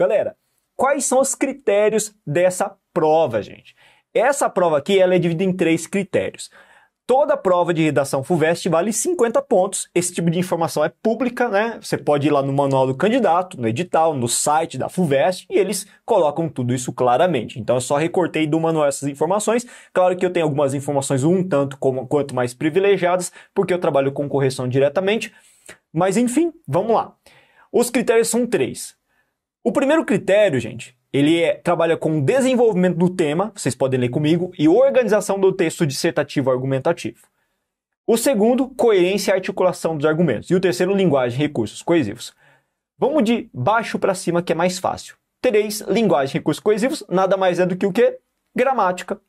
Galera, quais são os critérios dessa prova, gente? Essa prova aqui ela é dividida em três critérios. Toda prova de redação FUVEST vale 50 pontos. Esse tipo de informação é pública, né? Você pode ir lá no manual do candidato, no edital, no site da FUVEST e eles colocam tudo isso claramente. Então eu só recortei do manual essas informações. Claro que eu tenho algumas informações um tanto como, quanto mais privilegiadas, porque eu trabalho com correção diretamente. Mas enfim, vamos lá. Os critérios são três. O primeiro critério, gente, ele é, trabalha com o desenvolvimento do tema, vocês podem ler comigo, e organização do texto dissertativo argumentativo. O segundo, coerência e articulação dos argumentos. E o terceiro, linguagem e recursos coesivos. Vamos de baixo para cima, que é mais fácil. Três, linguagem e recursos coesivos, nada mais é do que o quê? Gramática,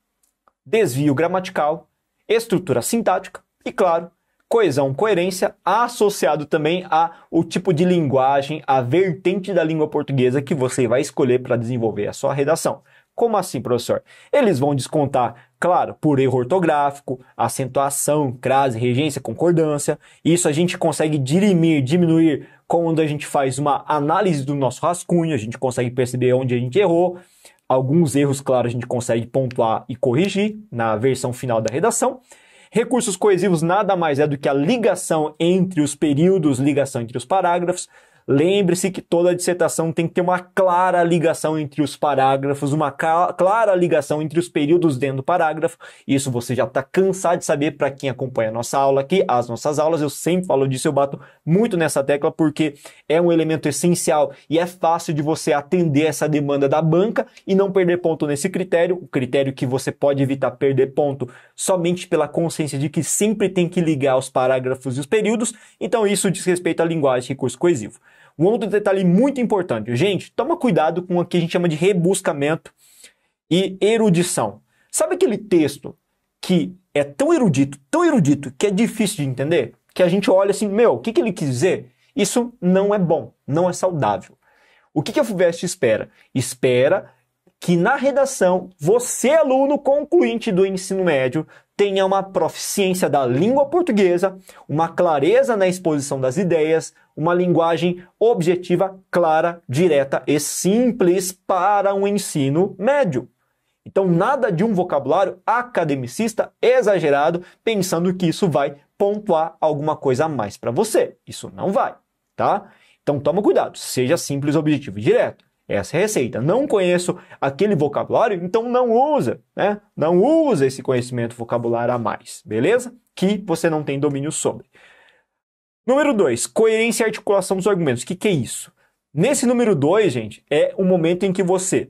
desvio gramatical, estrutura sintática e, claro, coesão, coerência, associado também a o tipo de linguagem, a vertente da língua portuguesa que você vai escolher para desenvolver a sua redação. Como assim, professor? Eles vão descontar, claro, por erro ortográfico, acentuação, crase, regência, concordância. Isso a gente consegue dirimir, diminuir quando a gente faz uma análise do nosso rascunho, a gente consegue perceber onde a gente errou. Alguns erros, claro, a gente consegue pontuar e corrigir na versão final da redação. Recursos coesivos nada mais é do que a ligação entre os períodos, ligação entre os parágrafos. Lembre-se que toda dissertação tem que ter uma clara ligação entre os parágrafos, uma clara ligação entre os períodos dentro do parágrafo. Isso você já está cansado de saber para quem acompanha a nossa aula aqui, as nossas aulas. Eu sempre falo disso, eu bato muito nessa tecla porque é um elemento essencial e é fácil de você atender essa demanda da banca e não perder ponto nesse critério. O critério que você pode evitar perder ponto somente pela consciência de que sempre tem que ligar os parágrafos e os períodos. Então, isso diz respeito à linguagem e recurso coesivo. Um outro detalhe muito importante, gente, toma cuidado com o que a gente chama de rebuscamento e erudição. Sabe aquele texto que é tão erudito, tão erudito, que é difícil de entender? Que a gente olha assim, meu, o que, que ele quis dizer? Isso não é bom, não é saudável. O que, que a FUVEST espera? Espera que na redação, você, aluno concluinte do ensino médio, tenha uma proficiência da língua portuguesa, uma clareza na exposição das ideias, uma linguagem objetiva, clara, direta e simples para um ensino médio. Então, nada de um vocabulário academicista exagerado, pensando que isso vai pontuar alguma coisa a mais para você. Isso não vai, tá? Então, toma cuidado, seja simples, objetivo e direto essa receita. Não conheço aquele vocabulário, então não usa, né? Não usa esse conhecimento vocabulário a mais, beleza? Que você não tem domínio sobre. Número 2, coerência e articulação dos argumentos. O que, que é isso? Nesse número 2, gente, é o momento em que você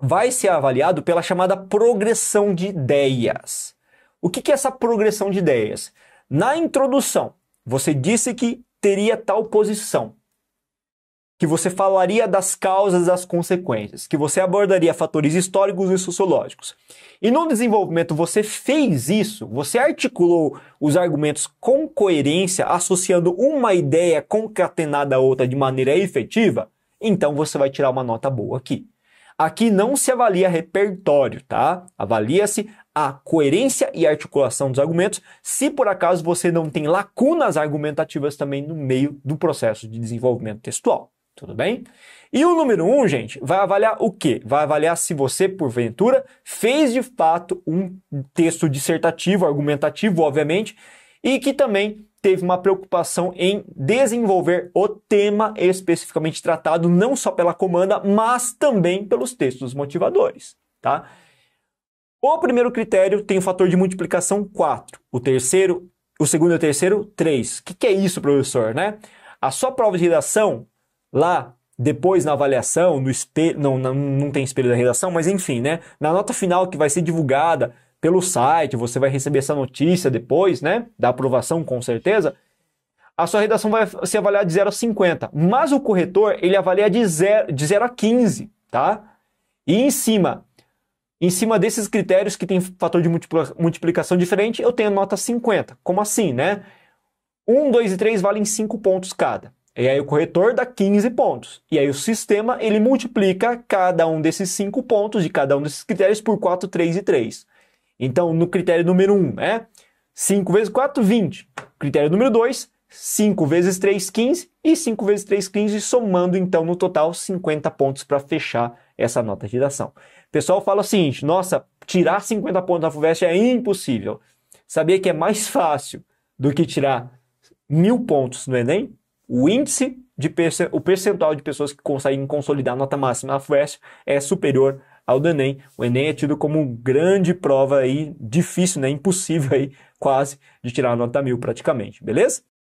vai ser avaliado pela chamada progressão de ideias. O que, que é essa progressão de ideias? Na introdução, você disse que teria tal posição que você falaria das causas e das consequências, que você abordaria fatores históricos e sociológicos. E no desenvolvimento você fez isso, você articulou os argumentos com coerência, associando uma ideia concatenada a outra de maneira efetiva, então você vai tirar uma nota boa aqui. Aqui não se avalia repertório, tá? Avalia-se a coerência e articulação dos argumentos, se por acaso você não tem lacunas argumentativas também no meio do processo de desenvolvimento textual. Tudo bem? E o número 1, um, gente, vai avaliar o quê? Vai avaliar se você, porventura, fez de fato um texto dissertativo, argumentativo, obviamente, e que também teve uma preocupação em desenvolver o tema especificamente tratado, não só pela comanda, mas também pelos textos motivadores, tá? O primeiro critério tem o fator de multiplicação 4, o terceiro, o segundo e o terceiro, 3. O que, que é isso, professor, né? A sua prova de redação lá depois na avaliação, no espelho, não, não, não tem espelho da redação, mas enfim, né? Na nota final que vai ser divulgada pelo site, você vai receber essa notícia depois, né? Da aprovação, com certeza. A sua redação vai ser avaliada de 0 a 50, mas o corretor, ele avalia de 0, de 0 a 15, tá? E em cima, em cima desses critérios que tem fator de multiplicação diferente, eu tenho a nota 50. Como assim, né? 1, 2 e 3 valem 5 pontos cada. E aí o corretor dá 15 pontos. E aí o sistema ele multiplica cada um desses 5 pontos de cada um desses critérios por 4, 3 e 3. Então, no critério número 1 um, 5 né? vezes 4, 20. Critério número 2, 5 vezes 3, 15. E 5 vezes 3, 15, somando então no total 50 pontos para fechar essa nota de redação. O pessoal fala o seguinte: nossa, tirar 50 pontos da FUVEST é impossível. Sabia que é mais fácil do que tirar mil pontos no Enem? o índice de o percentual de pessoas que conseguem consolidar a nota máxima na FUES é superior ao do Enem. O Enem é tido como grande prova aí, difícil, né? Impossível aí, quase, de tirar a nota mil praticamente, beleza?